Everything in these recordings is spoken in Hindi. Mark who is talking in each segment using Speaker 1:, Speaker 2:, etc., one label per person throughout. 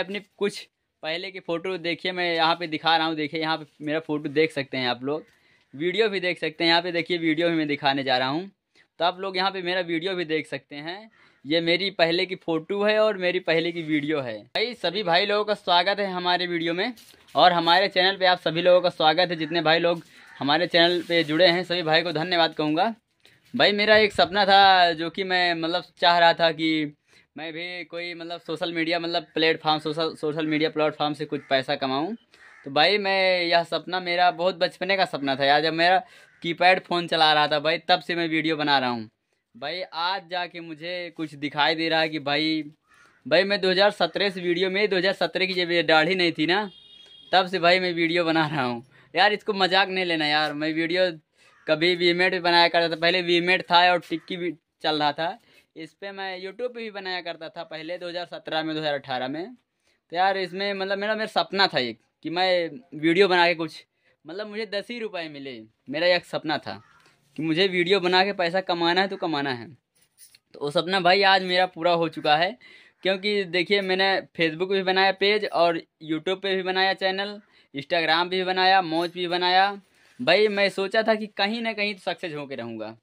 Speaker 1: अपने कुछ पहले के फ़ोटो देखिए मैं यहाँ पे दिखा रहा हूँ देखिए यहाँ पे मेरा फ़ोटो देख सकते हैं आप लोग वीडियो भी देख सकते हैं यहाँ पे देखिए वीडियो भी मैं दिखाने जा रहा हूँ तो आप लोग यहाँ पे मेरा वीडियो भी देख सकते हैं ये मेरी पहले की फ़ोटो है और मेरी पहले की वीडियो है भाई सभी भाई लोगों का स्वागत है हमारे वीडियो में और हमारे चैनल पर आप सभी लोगों का स्वागत है जितने भाई लोग हमारे चैनल पर जुड़े हैं सभी भाई को धन्यवाद कहूँगा भाई मेरा एक सपना था जो कि मैं मतलब चाह रहा था कि मैं भी कोई मतलब सोशल मीडिया मतलब platform social social media platform से कुछ पैसा कमाऊँ तो भाई मैं यह सपना मेरा बहुत बचपने का सपना था यार जब मेरा कीपैड फ़ोन चला रहा था भाई तब से मैं वीडियो बना रहा हूँ भाई आज जाके मुझे कुछ दिखाई दे रहा है कि भाई भाई मैं 2017 से वीडियो में 2017 की जब दाढ़ी नहीं थी ना तब से भाई मैं वीडियो बना रहा हूँ यार इसको मजाक नहीं लेना यार मैं वीडियो कभी वीमेट भी बनाया करता था पहले वीमेट था और टिक्की भी चल रहा था इस पर मैं यूट्यूब भी बनाया करता था पहले 2017 में 2018 में तो यार इसमें मतलब मेरा मेरा सपना था एक कि मैं वीडियो बना के कुछ मतलब मुझे दस ही रुपये मिले मेरा एक सपना था कि मुझे वीडियो बना के पैसा कमाना है तो कमाना है तो वो सपना भाई आज मेरा पूरा हो चुका है क्योंकि देखिए मैंने फेसबुक भी बनाया पेज और यूट्यूब पे भी बनाया चैनल इंस्टाग्राम भी बनाया मौज भी बनाया भाई मैं सोचा था कि कहीं ना कहीं तो सक्सेस होकर रहूँगा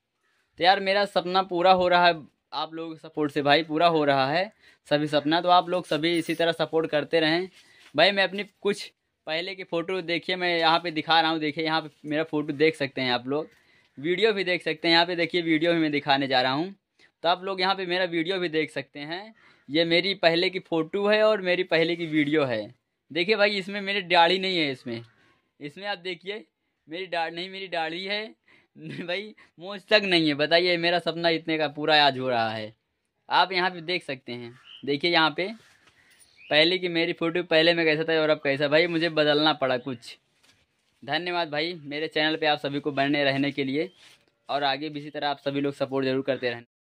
Speaker 1: तो यार मेरा सपना पूरा हो रहा है आप लोग सपोर्ट से भाई पूरा हो रहा है सभी सपना तो आप लोग सभी इसी तरह सपोर्ट करते रहें भाई मैं अपनी कुछ पहले की फ़ोटो देखिए मैं यहाँ पे दिखा रहा हूँ देखिए यहाँ पे मेरा फ़ोटो देख सकते हैं आप लोग वीडियो भी देख सकते हैं यहाँ पे देखिए वीडियो भी मैं दिखाने जा रहा हूँ तो आप लोग यहाँ पे मेरा वीडियो भी देख सकते हैं ये मेरी पहले की फ़ोटो है और मेरी पहले की वीडियो है देखिए भाई इसमें मेरी दाढ़ी नहीं है इसमें इसमें आप देखिए मेरी दाढ़ी नहीं मेरी दाढ़ी है भाई मुझ तक नहीं है बताइए मेरा सपना इतने का पूरा आज हो रहा है आप यहाँ पे देख सकते हैं देखिए यहाँ पे पहले की मेरी फ़ोटो पहले में कैसा था और अब कैसा भाई मुझे बदलना पड़ा कुछ धन्यवाद भाई मेरे चैनल पे आप सभी को बने रहने के लिए और आगे भी इसी तरह आप सभी लोग सपोर्ट ज़रूर करते रहें